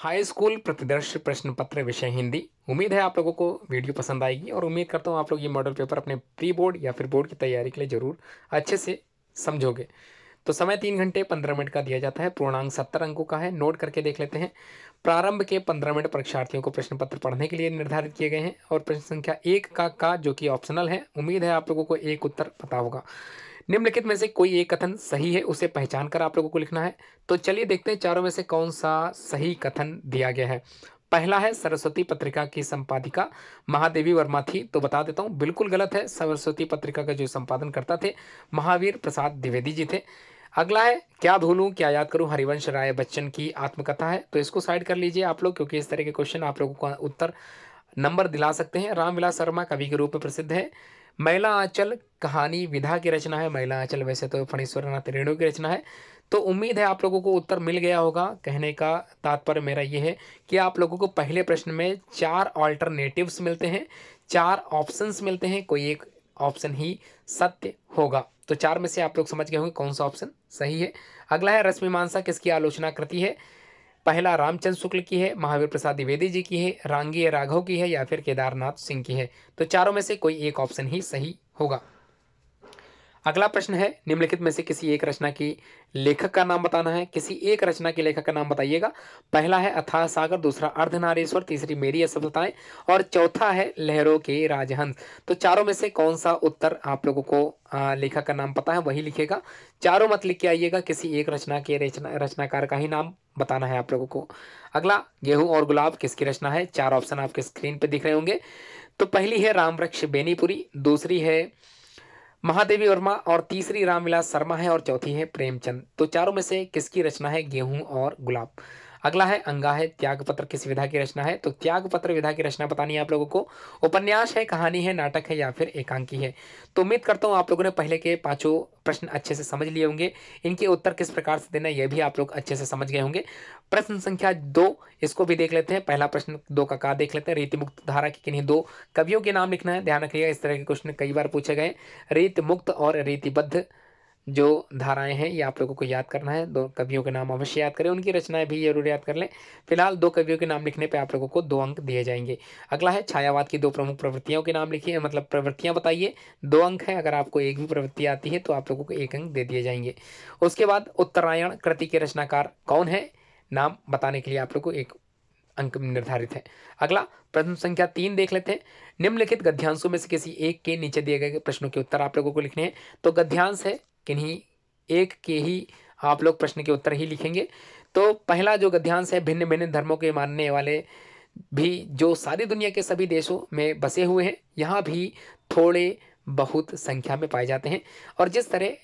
high school प्रतिदर्श प्रश्न पत्र विषय हिंदी उम्मीद है आप लोगों को वीडियो पसंद आएगी और उम्मीद करता हूँ आप लोग ये मॉडल पेपर अपने प्री बोर्ड या फिर बोर्ड की तैयारी के लिए ज़रूर अच्छे से समझोगे तो समय तीन घंटे पंद्रह मिनट का दिया जाता है पूर्णांक सत्तर अंकों का है नोट करके देख लेते हैं प्रारंभ के पंद्रह मिनट परीक्षार्थियों को प्रश्न पत्र पढ़ने के लिए निर्धारित किए गए हैं और प्रश्न संख्या एक का का जो कि ऑप्शनल है उम्मीद है आप लोगों को एक उत्तर पता होगा निम्नलिखित में से कोई एक कथन सही है उसे पहचान कर आप लोगों को लिखना है तो चलिए देखते हैं चारों में से कौन सा सही कथन दिया गया है पहला है सरस्वती पत्रिका की संपादिका महादेवी वर्मा थी तो बता देता हूँ बिल्कुल गलत है सरस्वती पत्रिका का जो संपादन करता थे महावीर प्रसाद द्विवेदी जी थे अगला है क्या भूलूं क्या याद करूं हरिवंश राय बच्चन की आत्मकथा है तो इसको साइड कर लीजिए आप लोग क्योंकि इस तरह के क्वेश्चन आप लोगों का उत्तर नंबर दिला सकते हैं रामविलास शर्मा कवि के रूप में प्रसिद्ध है मैला आंचल कहानी विधा की रचना है महिला आंचल वैसे तो फणीश्वरनाथ रेणु की रचना है तो उम्मीद है आप लोगों को उत्तर मिल गया होगा कहने का तात्पर्य मेरा ये है कि आप लोगों को पहले प्रश्न में चार ऑल्टरनेटिव्स मिलते हैं चार ऑप्शंस मिलते हैं कोई एक ऑप्शन ही सत्य होगा तो चार में से आप लोग समझ गए होंगे कौन सा ऑप्शन सही है अगला है रश्मि मानसा किसकी आलोचना कृति है पहला रामचंद्र शुक्ल की है महावीर प्रसाद द्विवेदी जी की है रांगी राघव की है या फिर केदारनाथ सिंह की है तो चारों में से कोई एक ऑप्शन ही सही होगा अगला प्रश्न है निम्नलिखित में से किसी एक रचना की लेखक का नाम बताना है किसी एक रचना के लेखक का नाम बताइएगा पहला है अथाह सागर दूसरा अर्धनारेश्वर तीसरी मेरी असफलताएं और चौथा है लहरों के राजहंस तो चारों में से कौन सा उत्तर आप लोगों को लेखक का नाम पता है वही लिखेगा चारों मत लिख के आइएगा किसी एक रचना के रचना रचनाकार का ही नाम बताना है आप लोगों को अगला गेहूं और गुलाब किसकी रचना है चार ऑप्शन आपके स्क्रीन पर दिख रहे होंगे तो पहली है वृक्ष बेनीपुरी दूसरी है महादेवी वर्मा और तीसरी रामविलास शर्मा है और चौथी है प्रेमचंद तो चारों में से किसकी रचना है गेहूं और गुलाब अगला है अंगा है त्याग पत्र किस विधा की रचना है तो त्याग पत्र विधा की रचना बतानी है आप लोगों को उपन्यास है कहानी है नाटक है या फिर एकांकी है तो उम्मीद करता हूँ आप लोगों ने पहले के पाँचों प्रश्न अच्छे से समझ लिए होंगे इनके उत्तर किस प्रकार से देना यह भी आप लोग अच्छे से समझ गए होंगे प्रश्न संख्या दो इसको भी देख लेते हैं पहला प्रश्न दो का कहा देख लेते हैं रीतिमुक्त धारा की किन्हीं दो कवियों के नाम लिखना है ध्यान रखिएगा इस तरह के क्वेश्चन कई बार पूछे गए रीत मुक्त और रीतिबद्ध जो धाराएं हैं ये आप लोगों को याद करना है दो कवियों के नाम अवश्य याद करें उनकी रचनाएं भी जरूर याद कर लें फिलहाल दो कवियों के नाम लिखने पर आप लोगों को दो अंक दिए जाएंगे अगला है छायावाद की दो प्रमुख प्रवृत्तियों के नाम लिखिए मतलब प्रवृत्तियाँ बताइए दो अंक हैं अगर आपको एक भी प्रवृत्ति आती है तो आप लोगों को एक अंक दे दिए जाएंगे उसके बाद उत्तरायण कृति के रचनाकार कौन है नाम बताने के लिए आप लोग को एक अंक निर्धारित है अगला प्रश्न संख्या तीन देख लेते हैं निम्नलिखित गद्यांशों में से किसी एक के नीचे दिए गए प्रश्नों के उत्तर आप लोगों को लिखने हैं तो गद्यांश है किन्हीं एक के ही आप लोग प्रश्न के उत्तर ही लिखेंगे तो पहला जो गद्यांश है भिन्न भिन्न धर्मों के मानने वाले भी जो सारी दुनिया के सभी देशों में बसे हुए हैं यहाँ भी थोड़े बहुत संख्या में पाए जाते हैं और जिस तरह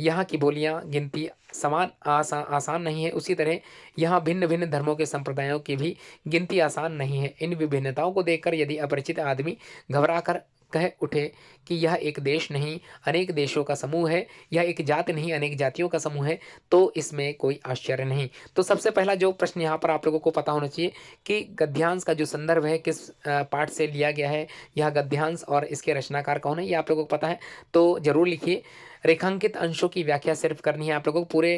यहाँ की बोलियाँ गिनती समान आसा आसान नहीं है उसी तरह यहाँ भिन्न भिन्न धर्मों के संप्रदायों की भी गिनती आसान नहीं है इन विभिन्नताओं को देखकर यदि अपरिचित आदमी घबरा कर कह उठे कि यह एक देश नहीं अनेक देशों का समूह है यह एक जात नहीं अनेक जातियों का समूह है तो इसमें कोई आश्चर्य नहीं तो सबसे पहला जो प्रश्न यहाँ पर आप लोगों को पता होना चाहिए कि गद्यांश का जो संदर्भ है किस पाठ से लिया गया है यह गद्यांश और इसके रचनाकार कौन है यह आप लोगों को पता है तो ज़रूर लिखिए रेखांकित अंशों की व्याख्या सिर्फ करनी है आप लोगों को पूरे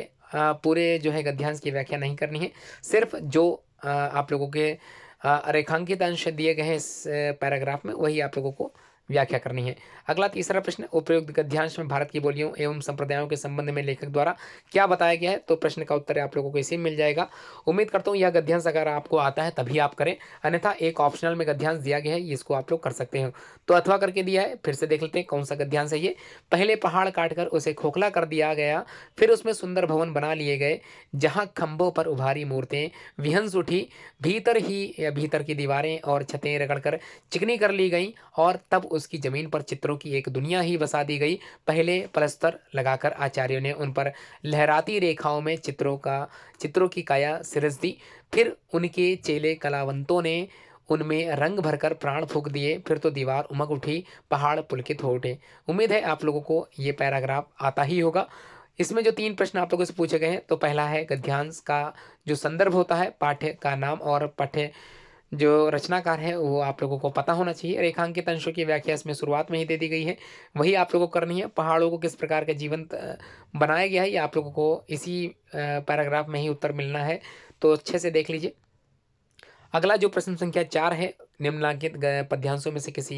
पूरे जो है गद्यांश की व्याख्या नहीं करनी है सिर्फ जो आप लोगों के रेखांकित अंश दिए गए हैं इस पैराग्राफ में वही आप लोगों को व्याख्या करनी है अगला तीसरा प्रश्न उपयुक्त गद्यांश में भारत की बोलियों एवं संप्रदायों के संबंध में लेखक द्वारा क्या बताया गया है तो प्रश्न का उत्तर आप लोगों को इसी मिल जाएगा उम्मीद करता हूँ यह गद्यांश अगर आपको आता है तभी आप करें अन्यथा एक ऑप्शनल में गद्यांश दिया गया है इसको आप लोग कर सकते हैं तो अथवा करके दिया है फिर से देख लेते हैं कौन सा गद्यांश है ये पहले पहाड़ काट कर उसे खोखला कर दिया गया फिर उसमें सुंदर भवन बना लिए गए जहाँ खम्भों पर उभारी मूर्तें विहंस उठी भीतर ही भीतर की दीवारें और छतें कर चिकनी कर ली गई और तब उसकी ज़मीन पर चित्रों की एक दुनिया ही बसा दी गई पहले परस्तर लगाकर आचार्यों ने उन पर लहराती रेखाओं में चित्रों का चित्रों की काया सिरज दी फिर उनके चेले कलावंतों ने उनमें रंग भरकर प्राण फूक दिए फिर तो दीवार उमक उठी पहाड़ पुलकित हो उठे उम्मीद है आप लोगों को ये पैराग्राफ आता ही होगा इसमें जो तीन प्रश्न आप लोगों से पूछे गए हैं तो पहला है गद्यांश का जो संदर्भ होता है पाठ्य का नाम और पाठ्य जो रचनाकार है वो आप लोगों को पता होना चाहिए रेखांकित अंशों की व्याख्या इसमें शुरुआत में ही दे दी गई है वही आप लोगों को करनी है पहाड़ों को किस प्रकार का जीवंत बनाया गया है ये आप लोगों को इसी पैराग्राफ में ही उत्तर मिलना है तो अच्छे से देख लीजिए अगला जो प्रश्न संख्या चार है निम्नलिखित पद्यांशों में से किसी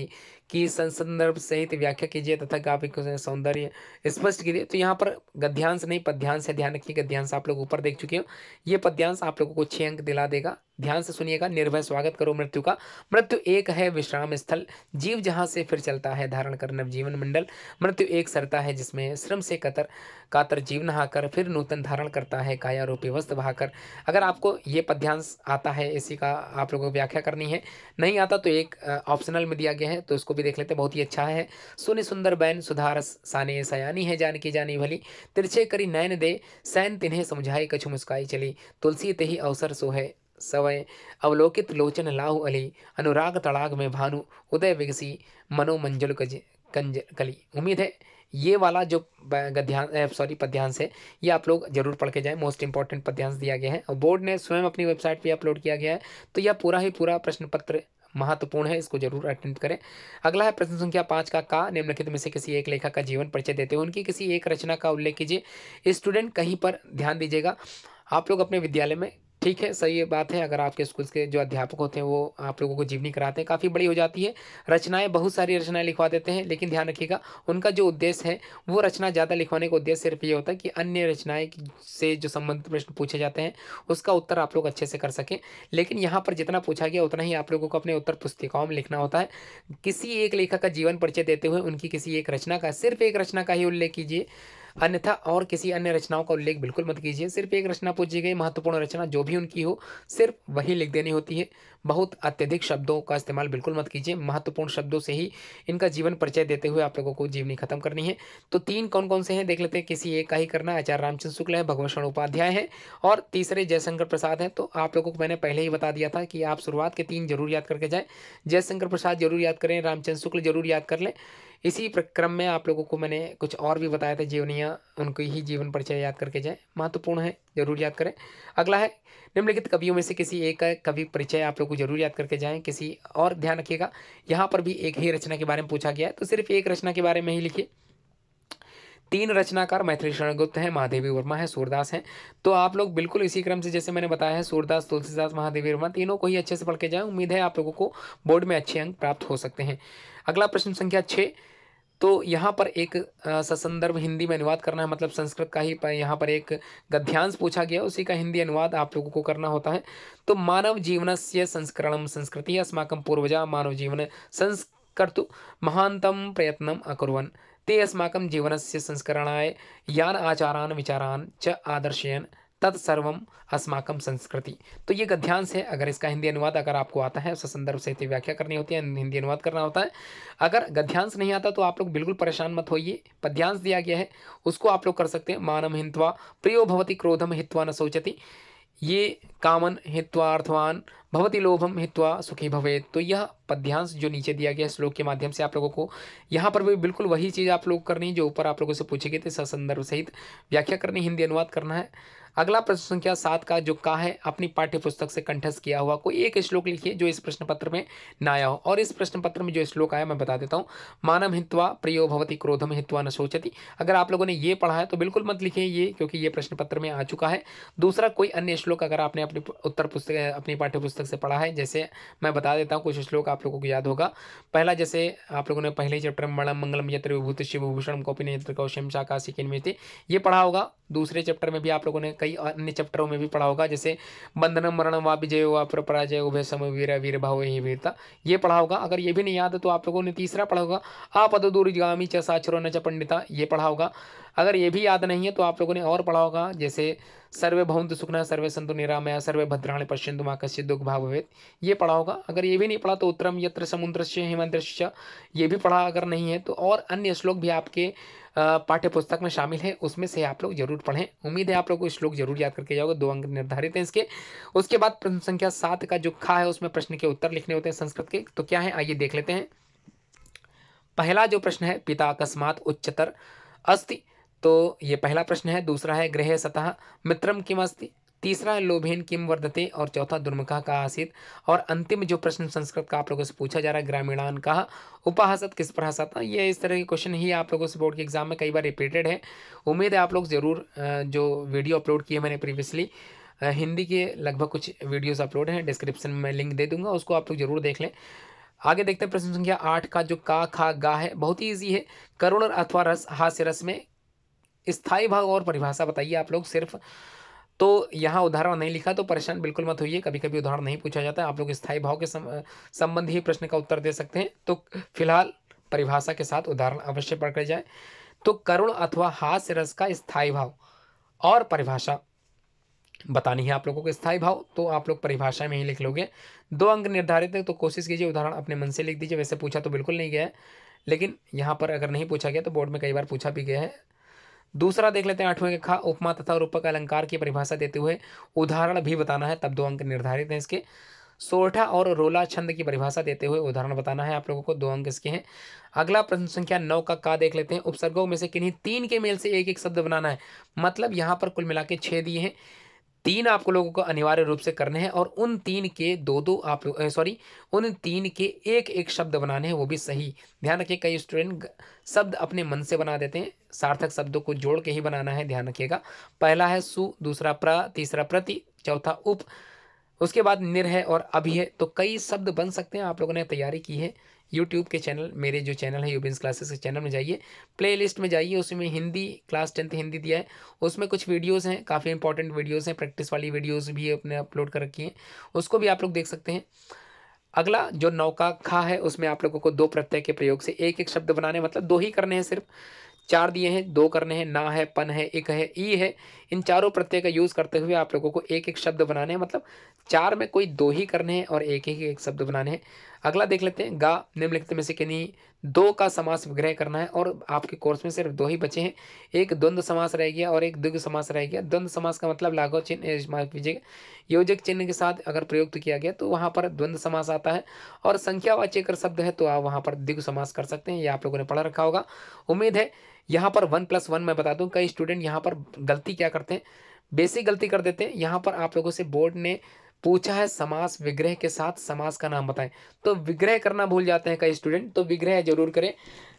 की संदर्भ सहित व्याख्या कीजिए तथा काफी सौंदर्य स्पष्ट कीजिए तो यहाँ पर गद्यांश नहीं पद्यांश है ध्यान रखिए गद्यांश आप लोग ऊपर देख चुके हो ये पद्यांश आप लोगों को छः अंक दिला देगा ध्यान से सुनिएगा निर्भय स्वागत करो मृत्यु का मृत्यु एक है विश्राम स्थल जीव जहाँ से फिर चलता है धारण कर नवजीवन मंडल मृत्यु एक सरता है जिसमें श्रम से कतर कातर जीव नहाकर फिर नूतन धारण करता है काया रूपी वस्त्र बहाकर अगर आपको ये पद्यांश आता है इसी का आप लोगों को व्याख्या करनी है नहीं आता तो एक ऑप्शनल में दिया गया है तो उसको भी देख लेते हैं बहुत ही अच्छा है सुन सुंदर बैन सुधारस साने सयानी है जान की जानी भली तिरछे करी नैन दे सैन तिन्हें समझाए कछु मुस्काई चली तुलसी ते ही अवसर सो है सवय अवलोकित लोचन लाहु अली अनुराग तड़ाग में भानु उदय विगसी मनोमंजुल कज कंज कली उम्मीद है ये वाला जो गध्यान सॉरी पद्यांश है ये आप लोग जरूर पढ़ के जाएं मोस्ट इंपॉर्टेंट पद्यांश दिया गया है और बोर्ड ने स्वयं अपनी वेबसाइट पे अपलोड किया गया है तो यह पूरा ही पूरा प्रश्न पत्र महत्वपूर्ण है इसको जरूर अटेंड करें अगला है प्रश्न संख्या पाँच का का निम्नलिखित में से किसी एक लेखक का जीवन परिचय देते हैं उनकी किसी एक रचना का उल्लेख कीजिए स्टूडेंट कहीं पर ध्यान दीजिएगा आप लोग अपने विद्यालय में ठीक है सही बात है अगर आपके स्कूल के जो अध्यापक होते हैं वो आप लोगों को जीवनी कराते हैं काफ़ी बड़ी हो जाती है रचनाएँ बहुत सारी रचनाएँ लिखवा देते हैं लेकिन ध्यान रखिएगा उनका जो उद्देश्य है वो रचना ज़्यादा लिखवाने का उद्देश्य सिर्फ ये होता है कि अन्य रचनाएँ से जो संबंधित प्रश्न पूछे जाते हैं उसका उत्तर आप लोग अच्छे से कर सकें लेकिन यहाँ पर जितना पूछा गया उतना ही आप लोगों को अपने उत्तर पुस्तिकाओं में लिखना होता है किसी एक लेखक का जीवन परिचय देते हुए उनकी किसी एक रचना का सिर्फ एक रचना का ही उल्लेख कीजिए अन्यथा और किसी अन्य रचनाओं का उल्लेख बिल्कुल मत कीजिए सिर्फ एक रचना पूछी गई महत्वपूर्ण रचना जो भी उनकी हो सिर्फ वही लिख देनी होती है बहुत अत्यधिक शब्दों का इस्तेमाल बिल्कुल मत कीजिए महत्वपूर्ण शब्दों से ही इनका जीवन परिचय देते हुए आप लोगों को जीवनी खत्म करनी है तो तीन कौन कौन से हैं देख लेते हैं किसी एक का ही करना आचार्य रामचंद्र शुक्ल है भगवशरण उपाध्याय है और तीसरे जयशंकर प्रसाद हैं तो आप लोगों को मैंने पहले ही बता दिया था कि आप शुरुआत के तीन जरूर याद करके जाएँ जयशंकर प्रसाद जरूर याद करें रामचंद्र शुक्ल जरूर याद कर लें इसी क्रम में आप लोगों को मैंने कुछ और भी बताया था जीवनियाँ उनकी ही जीवन परिचय याद करके जाएँ महत्वपूर्ण है जरूर याद करें अगला है निम्नलिखित कवियों में से किसी एक कवि परिचय आप लोग को जरूर याद करके जाएँ किसी और ध्यान रखिएगा यहाँ पर भी एक ही रचना के बारे में पूछा गया है तो सिर्फ एक रचना के बारे में ही लिखिए तीन रचनाकार मैथिली शरण गुप्त हैं महादेवी वर्मा है सूरदास हैं तो आप लोग बिल्कुल इसी क्रम से जैसे मैंने बताया है सूरदास तुलसीदास महादेवी वर्मा तीनों को ही अच्छे से पढ़ के जाएँ उम्मीद है आप लोगों को बोर्ड में अच्छे अंक प्राप्त हो सकते हैं अगला प्रश्न संख्या छः तो यहाँ पर एक ससंदर्भ हिंदी में अनुवाद करना है मतलब संस्कृत का ही यहाँ पर एक गद्यांश पूछा गया उसी का हिंदी अनुवाद आप लोगों को करना होता है तो मानव जीवन से संस्करण संस्कृति अस्माकम पूर्वजा मानव जीवन संस्कर्तु महानतम प्रयत्नम अकुर्वन् ते अस्माक जीवन से संस्करणाय यान आचारान विचारान च आदर्शयन तत्सर्व अस्माक संस्कृति तो ये गध्यांश है अगर इसका हिंदी अनुवाद अगर आपको आता है उस संदर्भ से व्याख्या करनी होती है हिंदी अनुवाद करना होता है अगर गध्यांश नहीं आता तो आप लोग बिल्कुल परेशान मत होइए पद्यांश दिया गया है उसको आप लोग कर सकते हैं मानम हिंत्वा प्रियो भवती क्रोधम हित्वा न सोचती ये कामन हित्वार्थवान भवती लोभम हित्वा सुखी भवे तो यह पद्यांश जो नीचे दिया गया श्लोक के माध्यम से आप लोगों को यहाँ पर भी बिल्कुल वही चीज़ आप लोग करनी है जो ऊपर आप लोगों से पूछे गए थे ससंदर्भ सहित व्याख्या करनी हिंदी अनुवाद करना है अगला प्रश्न संख्या सात का जो का है अपनी पाठ्य पुस्तक से कंठस्थ किया हुआ कोई एक श्लोक लिखिए जो इस प्रश्न पत्र में ना आया हो और इस प्रश्न पत्र में जो श्लोक आया मैं बता देता हूँ मानव हित्वा प्रियो भवती क्रोधम हित्वा न सोचती अगर आप लोगों ने ये पढ़ा है तो बिल्कुल मत लिखे ये क्योंकि ये प्रश्न पत्र में आ चुका है दूसरा कोई अन्य श्लोक अगर आपने अपनी उत्तर पुस्तक अपनी पाठ्य पुस्तक से पढ़ा है जैसे मैं बता देता हूँ कुछ श्लोक आप लोगों को याद होगा पहला जैसे आप लोगों ने पहले चैप्टर में मणम मंगलम यत्र विभूत शिवभूषण कौपिन यत्र कौशम शाकाशी किन्मेते ये पढ़ा होगा दूसरे चैप्टर में भी आप लोगों ने कई अन्य चैप्टरों में भी पढ़ा होगा जैसे बंधनम मरणम वा विजय वा पर पराजय उभय समय वीर वीर भाव ही वीरता ये पढ़ा होगा अगर ये भी नहीं याद है तो आप लोगों ने तीसरा पढ़ा होगा आपद दूरगामी च साक्षरों न च पंडिता ये पढ़ा होगा अगर ये भी याद नहीं है तो आप लोगों ने और पढ़ा होगा जैसे सर्वे भवंत सुखना सर्वे संतु निरामया सर्वे भद्राणी पश्यंतु माँ कश्य दुख भावभवेद ये पढ़ा होगा अगर ये भी नहीं पढ़ा तो उत्तरम यत्र समुद्र से हेमंत्र ये भी पढ़ा अगर नहीं है तो और अन्य श्लोक भी आपके पाठ्य पुस्तक में शामिल है उसमें से आप लोग जरूर पढ़ें उम्मीद है आप लोग को श्लोक जरूर याद करके जाओगे दो अंक निर्धारित हैं इसके उसके बाद प्रश्न संख्या सात का जो खा है उसमें प्रश्न के उत्तर लिखने होते हैं संस्कृत के तो क्या है आइए देख लेते हैं पहला जो प्रश्न है पिता अकस्मात उच्चतर अस्ति तो ये पहला प्रश्न है दूसरा है गृह सतह मित्रम किमस्ति तीसरा है लोभेन किम वर्धते और चौथा दुर्मुखा का आसित और अंतिम जो प्रश्न संस्कृत का आप लोगों से पूछा जा रहा है ग्रामीणान का उपहासत किस पर हंसाता ये इस तरह के क्वेश्चन ही आप लोगों से बोर्ड के एग्जाम में कई बार रिपीटेड है उम्मीद है आप लोग ज़रूर जो वीडियो अपलोड किए मैंने प्रीवियसली हिंदी के लगभग कुछ वीडियोज़ अपलोड हैं डिस्क्रिप्शन में मैं लिंक दे दूंगा उसको आप लोग जरूर देख लें आगे देखते हैं प्रश्न संख्या आठ का जो का खा गा है बहुत ही ईजी है करुण अथवा रस हास्य रस में स्थाई भाव और परिभाषा बताइए आप लोग सिर्फ तो यहाँ उदाहरण नहीं लिखा तो परेशान बिल्कुल मत होइए कभी कभी उदाहरण नहीं पूछा जाता है आप लोग स्थाई भाव के संबंध ही प्रश्न का उत्तर दे सकते हैं तो फिलहाल परिभाषा के साथ उदाहरण अवश्य पढ़कर जाए तो करुण अथवा हास्य रस का स्थाई भाव और परिभाषा बतानी है आप लोगों को स्थाई भाव तो आप लोग परिभाषा में ही लिख लोगे दो अंक निर्धारित है तो कोशिश कीजिए उदाहरण अपने मन से लिख दीजिए वैसे पूछा तो बिल्कुल नहीं गया है लेकिन यहाँ पर अगर नहीं पूछा गया तो बोर्ड में कई बार पूछा भी गया है दूसरा देख लेते हैं आठवें के खा उपमा तथा रूपक अलंकार की परिभाषा देते हुए उदाहरण भी बताना है तब दो अंक निर्धारित हैं इसके सोरठा और रोला छंद की परिभाषा देते हुए उदाहरण बताना है आप लोगों को दो अंक इसके हैं अगला प्रश्न संख्या नौ का का देख लेते हैं उपसर्गों में से किन्हीं तीन के मेल से एक एक शब्द बनाना है मतलब यहाँ पर कुल मिला के छः दिए हैं तीन आप लोगों को अनिवार्य रूप से करने हैं और उन तीन के दो दो आप सॉरी उन तीन के एक एक शब्द बनाने हैं वो भी सही ध्यान रखिए कई स्टूडेंट शब्द अपने मन से बना देते हैं सार्थक शब्दों को जोड़ के ही बनाना है ध्यान रखिएगा पहला है सु दूसरा प्र तीसरा प्रति चौथा उप उसके बाद निर है और अभी है तो कई शब्द बन सकते हैं आप लोगों ने तैयारी की है यूट्यूब के चैनल मेरे जो चैनल है यूबिन्स क्लासेस के चैनल में जाइए प्लेलिस्ट में जाइए उसमें हिंदी क्लास टेंथ हिंदी दिया है उसमें कुछ वीडियोस हैं काफ़ी इंपॉर्टेंट वीडियोस हैं प्रैक्टिस वाली वीडियोस भी अपने अपलोड कर रखी हैं उसको भी आप लोग देख सकते हैं अगला जो नौका खा है उसमें आप लोगों को दो प्रत्यय के प्रयोग से एक एक शब्द बनाने मतलब दो ही करने हैं सिर्फ चार दिए हैं दो करने हैं ना है पन है एक है ई है इन चारों प्रत्यय का यूज़ करते हुए आप लोगों को एक एक शब्द बनाने हैं मतलब चार में कोई दो ही करने हैं और एक ही एक शब्द बनाने हैं अगला देख लेते हैं गा निम्नलिखित में से नहीं दो का समास विग्रह करना है और आपके कोर्स में सिर्फ दो ही बचे हैं एक द्वंद्व समास रह गया और एक दुग्ध समास रह गया द्वंद्व समास का मतलब लाघव चिन्ह माफ कीजिएगा योजक चिन्ह के साथ अगर प्रयुक्त किया गया तो वहाँ पर द्वंद्व समास आता है और संख्यावाचक शब्द है तो आप वहाँ पर दिग्ध समास कर सकते हैं ये आप लोगों ने पढ़ा रखा होगा उम्मीद है यहाँ पर वन प्लस वन मैं बता दूँ कई स्टूडेंट यहाँ पर गलती क्या करते हैं बेसिक गलती कर देते हैं यहाँ पर आप लोगों से बोर्ड ने पूछा है समास विग्रह के साथ समास का नाम बताएं तो विग्रह करना भूल जाते हैं कई स्टूडेंट तो विग्रह जरूर करें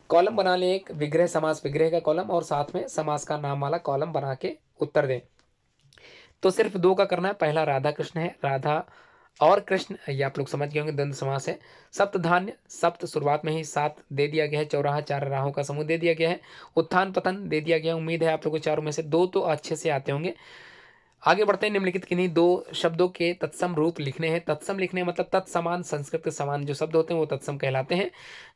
कॉलम बना लें एक विग्रह समास विग्रह का कॉलम और साथ में समास का नाम वाला कॉलम बना के उत्तर दें तो सिर्फ दो का करना है पहला राधा कृष्ण है राधा और कृष्ण ये आप लोग समझ गए होंगे द्वंद्व समास है सप्त धान्य सप्त शुरुआत में ही सात दे दिया गया है चौराहा चार राहों का समूह दे दिया गया है उत्थान पतन दे दिया गया है उम्मीद है आप लोगों को चारों में से दो तो अच्छे से आते होंगे आगे बढ़ते हैं निम्नलिखित किन्हीं दो शब्दों के तत्सम रूप लिखने हैं तत्सम लिखने मतलब तत्समान संस्कृत के समान जो शब्द होते हैं वो तत्सम कहलाते हैं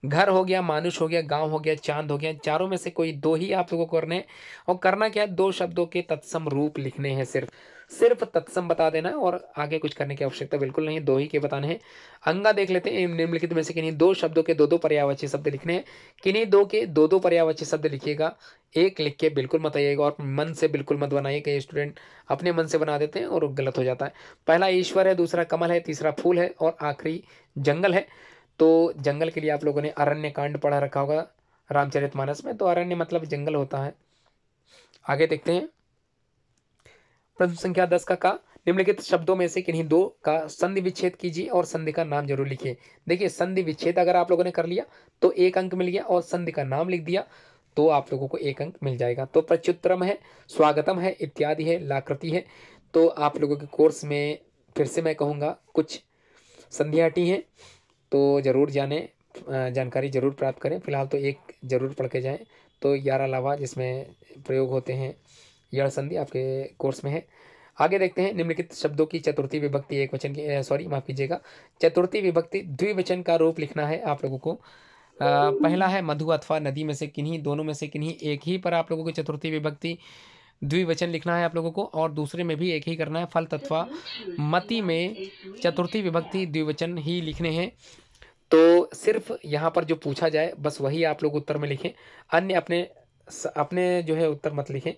घर हो गया मानुष हो गया गांव हो गया चांद हो गया चारों में से कोई दो ही आप लोगों को करने हैं और करना क्या है दो शब्दों के तत्सम रूप लिखने हैं सिर्फ सिर्फ तत्सम बता देना है और आगे कुछ करने की आवश्यकता बिल्कुल नहीं दो ही के बताने हैं अंगा देख लेते हैं निम्नलिखित में से किन्हीं दो शब्दों के दो दो पर्यावाची शब्द लिखने हैं किन्हीं दो के दो दो पर्यावरची शब्द लिखिएगा एक लिख के बिल्कुल मत आइएगा और मन से बिल्कुल मत बनाइएगा स्टूडेंट अपने मन से बना देते हैं और गलत हो जाता है पहला ईश्वर है दूसरा कमल है तीसरा फूल है और आखिरी जंगल है तो जंगल के लिए आप लोगों ने अरण्य कांड पढ़ा रखा होगा रामचरित मानस में तो अरण्य मतलब जंगल होता है आगे देखते हैं प्रश्न संख्या दस का का निम्नलिखित शब्दों में से किन्हीं दो का संधि विच्छेद कीजिए और संधि का नाम जरूर लिखिए देखिए संधि विच्छेद अगर आप लोगों ने कर लिया तो एक अंक मिल गया और संधि का नाम लिख दिया तो आप लोगों को एक अंक मिल जाएगा तो प्रच्युत्तरम है स्वागतम है इत्यादि है लाकृति है तो आप लोगों के कोर्स में फिर से मैं कहूँगा कुछ संध्याटी हटी हैं तो ज़रूर जाने जानकारी ज़रूर प्राप्त करें फिलहाल तो एक ज़रूर पढ़ के जाएँ तो ग्यारह अलावा जिसमें प्रयोग होते हैं यण संधि आपके कोर्स में है आगे देखते हैं निम्नलिखित शब्दों की चतुर्थी विभक्ति एक वचन की सॉरी माफ कीजिएगा चतुर्थी विभक्ति द्विवचन का रूप लिखना है आप लोगों को आ, पहला है मधु अथवा नदी में से किन्हीं दोनों में से किन्हीं एक ही पर आप लोगों को चतुर्थी विभक्ति द्विवचन लिखना है आप लोगों को और दूसरे में भी एक ही करना है फल तत्वा मति में चतुर्थी विभक्ति द्विवचन ही लिखने हैं तो सिर्फ यहाँ पर जो पूछा जाए बस वही आप लोग उत्तर में लिखें अन्य अपने अपने जो है उत्तर मत लिखें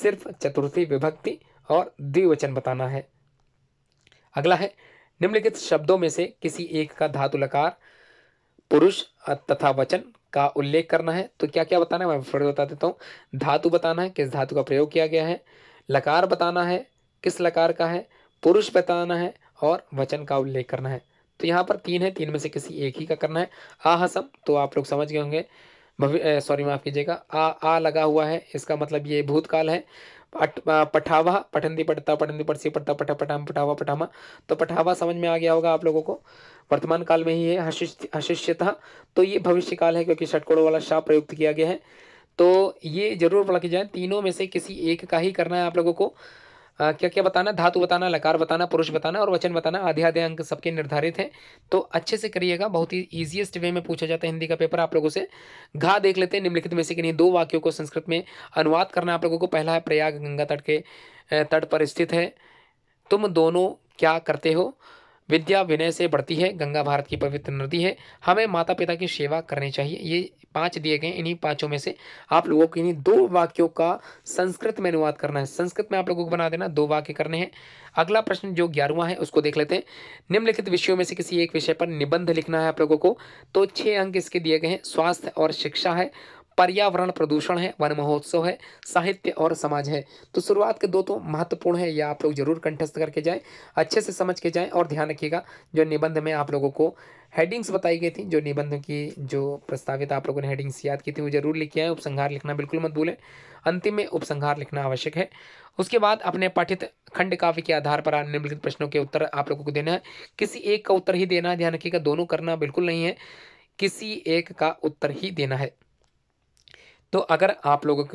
सिर्फ चतुर्थी विभक्ति और द्विवचन बताना है अगला है निम्नलिखित शब्दों में से किसी एक का धातु लकार पुरुष तथा वचन का उल्लेख करना है तो क्या क्या बताना है मैं फिर बता देता हूँ धातु बताना है किस धातु का प्रयोग किया गया है लकार बताना है किस लकार का है पुरुष बताना है और वचन का उल्लेख करना है तो यहाँ पर तीन है तीन में से किसी एक ही का करना है आहसम तो आप लोग समझ गए होंगे भवि सॉरी माफ़ कीजिएगा आ आ लगा हुआ है इसका मतलब ये भूतकाल है पठावा पठंदी पटता पठंदी पटसी पटता पठा पठाम पठावा पठामा तो पठावा समझ में आ गया होगा आप लोगों को वर्तमान काल में ही है हशिष्यता तो ये भविष्य काल है क्योंकि षटकोड़ वाला शाह प्रयुक्त किया गया है तो ये जरूर पढ़ के जाए तीनों में से किसी एक का ही करना है आप लोगों को आ, क्या क्या बताना धातु बताना लकार बताना पुरुष बताना और वचन बताना आधे आधे अंक सबके निर्धारित हैं तो अच्छे से करिएगा बहुत ही ईजिएस्ट वे में पूछा जाता है हिंदी का पेपर आप लोगों से घा देख लेते हैं निम्नलिखित में से नहीं दो वाक्यों को संस्कृत में अनुवाद करना आप लोगों को पहला है प्रयाग गंगा तट के तट पर स्थित है तुम दोनों क्या करते हो विद्या विनय से बढ़ती है गंगा भारत की पवित्र नदी है हमें माता पिता की सेवा करनी चाहिए ये पांच दिए गए इन्हीं पांचों में से आप लोगों को इन्हीं दो वाक्यों का संस्कृत में अनुवाद करना है संस्कृत में आप लोगों को बना देना दो वाक्य करने हैं अगला प्रश्न जो ग्यारहवा है उसको देख लेते हैं निम्नलिखित विषयों में से किसी एक विषय पर निबंध लिखना है आप लोगों को तो छः अंक इसके दिए गए हैं स्वास्थ्य और शिक्षा है पर्यावरण प्रदूषण है वन महोत्सव है साहित्य और समाज है तो शुरुआत के दो तो महत्वपूर्ण है यह आप लोग जरूर कंठस्थ करके जाएं अच्छे से समझ के जाएं और ध्यान रखिएगा जो निबंध में आप लोगों को हेडिंग्स बताई गई थी जो निबंध की जो प्रस्तावित आप लोगों ने हेडिंग्स याद की थी वो जरूर लिखी है उपसंहार लिखना बिल्कुल मत भूलें अंतिम में उपसंहार लिखना आवश्यक है उसके बाद अपने पाठित खंड काव्य के आधार पर निम्नलिखित प्रश्नों के उत्तर आप लोगों को देना है किसी एक का उत्तर ही देना है ध्यान रखिएगा दोनों करना बिल्कुल नहीं है किसी एक का उत्तर ही देना है तो अगर आप लोग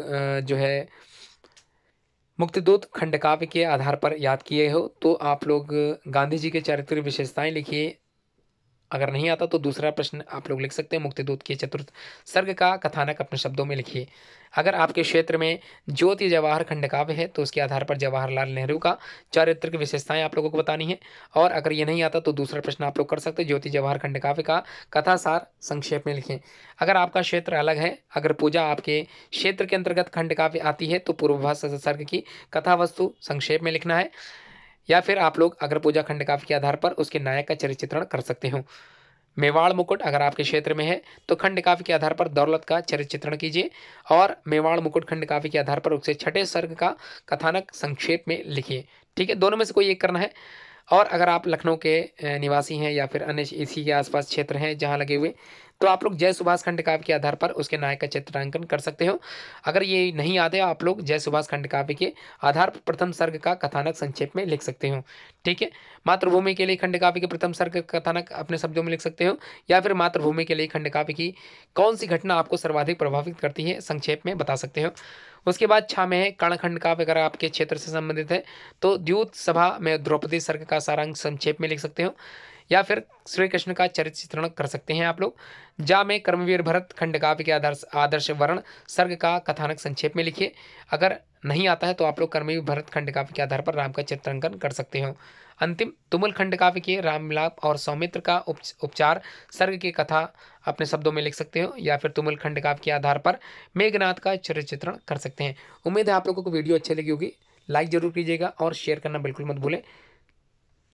जो है मुक्तदूत खंडकाव्य के आधार पर याद किए हो तो आप लोग गांधी जी के चरित्र विशेषताएं लिखिए अगर नहीं आता तो दूसरा प्रश्न आप लोग लिख सकते हैं मुक्तिदूत के चतुर्थ सर्ग का कथानक अपने शब्दों में लिखिए अगर आपके क्षेत्र में ज्योति जवाहर खंड काव्य है तो उसके आधार पर जवाहरलाल नेहरू का चारित्रिक विशेषताएं आप लोगों को बतानी है और अगर ये नहीं आता तो दूसरा प्रश्न आप लोग कर सकते हैं ज्योति जवाहर खंड काव्य का कथासार संक्षेप में लिखें अगर आपका क्षेत्र अलग है अगर पूजा आपके क्षेत्र के अंतर्गत खंड काव्य आती है तो पूर्वभाष सर्ग की कथा वस्तु संक्षेप में लिखना है या फिर आप लोग अगर पूजा खंड काव्य के आधार पर उसके नायक का चरित्रण कर सकते हो मेवाड़ मुकुट अगर आपके क्षेत्र में है तो खंड काव्य के आधार पर दौलत का चरित्रण कीजिए और मेवाड़ मुकुट खंड काव्य के आधार पर उससे छठे सर्ग का कथानक संक्षेप में लिखिए ठीक है दोनों में से कोई एक करना है और अगर आप लखनऊ के निवासी हैं या फिर अन्य इसी के आसपास क्षेत्र हैं जहाँ लगे हुए तो आप लोग जय सुभाष खंड काव्य के आधार पर उसके नायक का चित्रांकन कर सकते हो अगर ये नहीं आते आप लोग जय सुभाष खंड काव्य के आधार पर प्रथम सर्ग का कथानक संक्षेप में लिख सकते हो ठीक है मातृभूमि के लिए खंड काव्य के प्रथम सर्ग का कथानक अपने शब्दों में लिख सकते हो या फिर मातृभूमि के लिए खंड काव्य की कौन सी घटना आपको सर्वाधिक प्रभावित करती है संक्षेप में बता सकते हो उसके बाद छा में है कर्णखंड काव्य अगर आपके क्षेत्र से संबंधित है तो द्यूत सभा में द्रौपदी सर्ग का सारांश संक्षेप में लिख सकते हो या फिर श्री कृष्ण का चरित्र चित्रण कर सकते हैं आप लोग जा में कर्मवीर भरत खंड काव्य के आदर्श आदर्श वर्ण सर्ग का कथानक संक्षेप में लिखिए अगर नहीं आता है तो आप लोग कर्मवीर भरत खंड काव्य के आधार पर राम का चित्रांकन कर सकते हो अंतिम तुमल खंड काव्य के रामलाप और सौमित्र का उप, उपचार सर्ग की कथा अपने शब्दों में लिख सकते हो या फिर तुमल खंड काव्य के आधार पर मेघनाथ का चरित्र चित्रण कर सकते हैं उम्मीद है आप लोगों को वीडियो अच्छी लगी होगी लाइक जरूर कीजिएगा और शेयर करना बिल्कुल मत भूलें